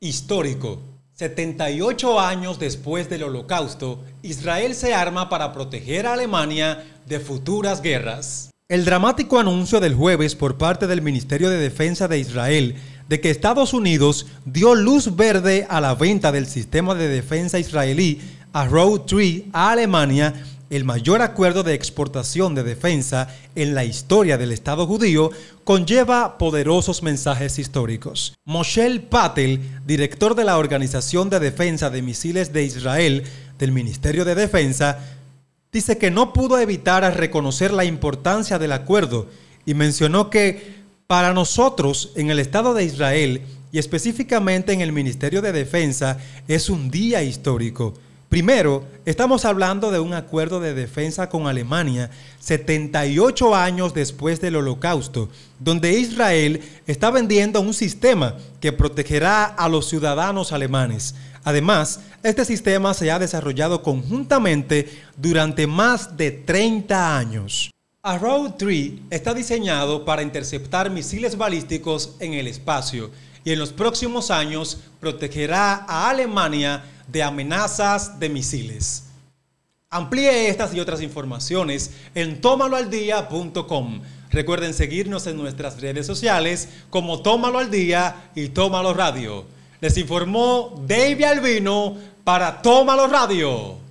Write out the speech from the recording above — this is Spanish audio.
Histórico. 78 años después del Holocausto, Israel se arma para proteger a Alemania de futuras guerras. El dramático anuncio del jueves por parte del Ministerio de Defensa de Israel de que Estados Unidos dio luz verde a la venta del sistema de defensa israelí a Road 3 a Alemania el mayor acuerdo de exportación de defensa en la historia del Estado judío, conlleva poderosos mensajes históricos. Moshe Patel, director de la Organización de Defensa de Misiles de Israel del Ministerio de Defensa, dice que no pudo evitar reconocer la importancia del acuerdo y mencionó que para nosotros en el Estado de Israel y específicamente en el Ministerio de Defensa es un día histórico Primero, estamos hablando de un acuerdo de defensa con Alemania 78 años después del holocausto, donde Israel está vendiendo un sistema que protegerá a los ciudadanos alemanes. Además, este sistema se ha desarrollado conjuntamente durante más de 30 años. Arrow 3 está diseñado para interceptar misiles balísticos en el espacio y en los próximos años protegerá a Alemania de amenazas de misiles. Amplíe estas y otras informaciones en tomaloaldia.com Recuerden seguirnos en nuestras redes sociales como Tómalo al Día y Tómalo Radio. Les informó David Albino para Tómalo Radio.